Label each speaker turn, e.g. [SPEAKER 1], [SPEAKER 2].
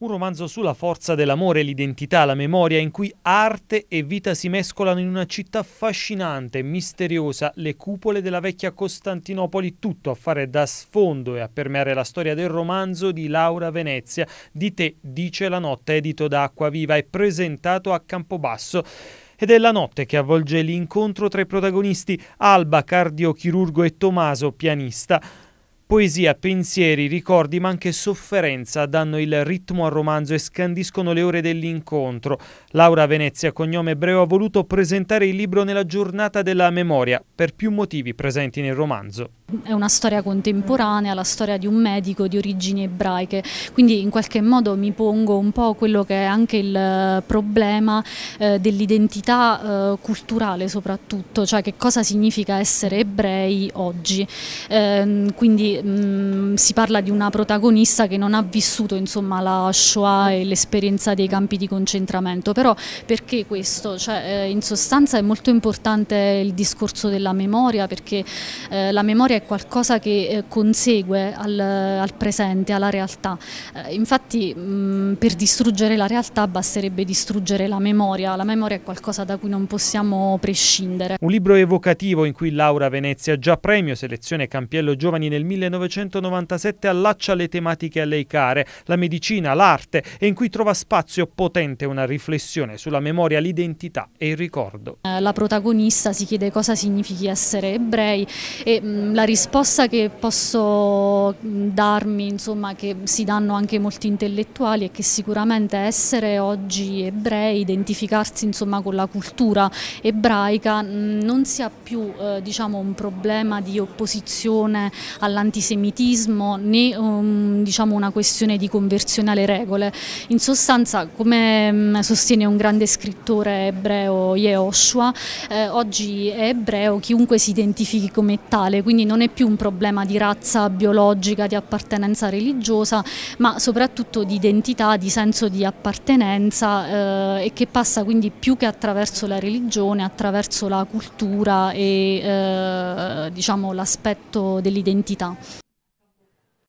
[SPEAKER 1] Un romanzo sulla forza dell'amore, l'identità, la memoria, in cui arte e vita si mescolano in una città affascinante, misteriosa, le cupole della vecchia Costantinopoli, tutto a fare da sfondo e a permeare la storia del romanzo di Laura Venezia, di te dice la notte, edito da Acquaviva e presentato a Campobasso ed è la notte che avvolge l'incontro tra i protagonisti Alba, cardiochirurgo e Tommaso, pianista. Poesia, pensieri, ricordi ma anche sofferenza danno il ritmo al romanzo e scandiscono le ore dell'incontro. Laura Venezia, cognome ebreo, ha voluto presentare il libro nella giornata della memoria per più motivi presenti nel romanzo.
[SPEAKER 2] È una storia contemporanea, la storia di un medico di origini ebraiche, quindi in qualche modo mi pongo un po' quello che è anche il eh, problema eh, dell'identità eh, culturale soprattutto, cioè che cosa significa essere ebrei oggi. Eh, quindi mh, mm, si parla di una protagonista che non ha vissuto insomma, la Shoah e l'esperienza dei campi di concentramento, però perché questo? Cioè, eh, in sostanza è molto importante il discorso della memoria perché eh, la memoria qualcosa che eh, consegue al, al, presente, alla realtà. Eh, infatti mh, per distruggere la realtà basterebbe distruggere la memoria, la memoria è qualcosa da cui non possiamo prescindere. Un libro
[SPEAKER 1] evocativo in cui Laura Venezia, già premio selezione Campiello Giovani nel 1997, allaccia le tematiche a lei care, la medicina, l'arte e in cui trova spazio potente una riflessione sulla memoria, l'identità e il ricordo.
[SPEAKER 2] Eh, la protagonista si chiede cosa significhi essere ebrei e mh, la risposta che posso mm, darmi, insomma, che si danno anche molti intellettuali, è che sicuramente essere oggi ebrei, identificarsi insomma, con la cultura ebraica, mm, non sia più eh, diciamo, un problema di opposizione all'antisemitismo né um, diciamo, una questione di conversione alle regole. In sostanza, come mh, mm, sostiene un grande scrittore ebreo, Yehoshua, eh, oggi è ebreo chiunque si identifichi come tale, quindi non non è più un problema di razza biologica, di appartenenza religiosa, ma soprattutto di identità, di senso di appartenenza eh, e che passa quindi più che attraverso la religione, attraverso la cultura e eh, diciamo, l'aspetto dell'identità.